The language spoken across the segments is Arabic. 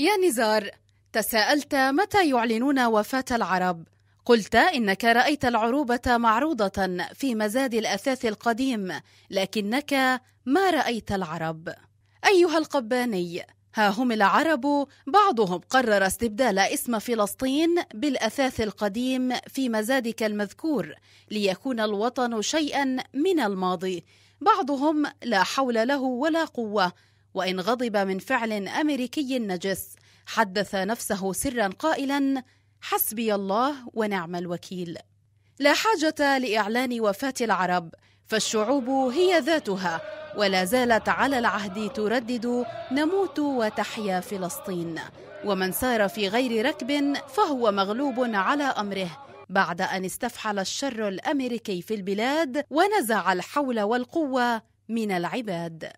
يا نزار تساءلت متى يعلنون وفاة العرب قلت إنك رأيت العروبة معروضة في مزاد الأثاث القديم لكنك ما رأيت العرب أيها القباني ها هم العرب بعضهم قرر استبدال اسم فلسطين بالأثاث القديم في مزادك المذكور ليكون الوطن شيئا من الماضي بعضهم لا حول له ولا قوة وإن غضب من فعل أمريكي نجس حدث نفسه سرا قائلا حسبي الله ونعم الوكيل لا حاجة لإعلان وفاة العرب فالشعوب هي ذاتها ولا زالت على العهد تردد نموت وتحيا فلسطين ومن سار في غير ركب فهو مغلوب على امره بعد ان استفحل الشر الامريكي في البلاد ونزع الحول والقوه من العباد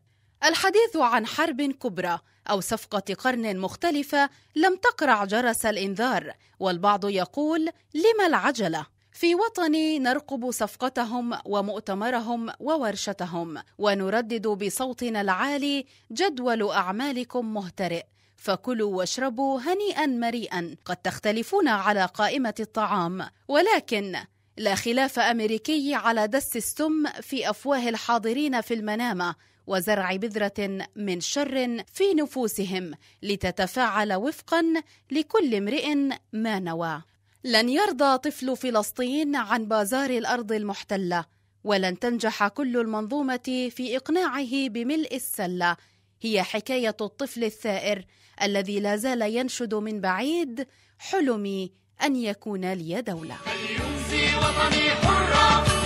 الحديث عن حرب كبرى او صفقه قرن مختلفه لم تقرع جرس الانذار والبعض يقول لما العجله في وطني نرقب صفقتهم ومؤتمرهم وورشتهم ونردد بصوتنا العالي جدول اعمالكم مهترئ فكلوا واشربوا هنيئا مريئا قد تختلفون على قائمه الطعام ولكن لا خلاف امريكي على دس السم في افواه الحاضرين في المنامه وزرع بذرة من شر في نفوسهم لتتفاعل وفقا لكل امرئ ما نوى. لن يرضى طفل فلسطين عن بازار الارض المحتله ولن تنجح كل المنظومه في اقناعه بملء السله هي حكايه الطفل الثائر الذي لا زال ينشد من بعيد حلمي ان يكون لي دوله فليمسي وطني حرا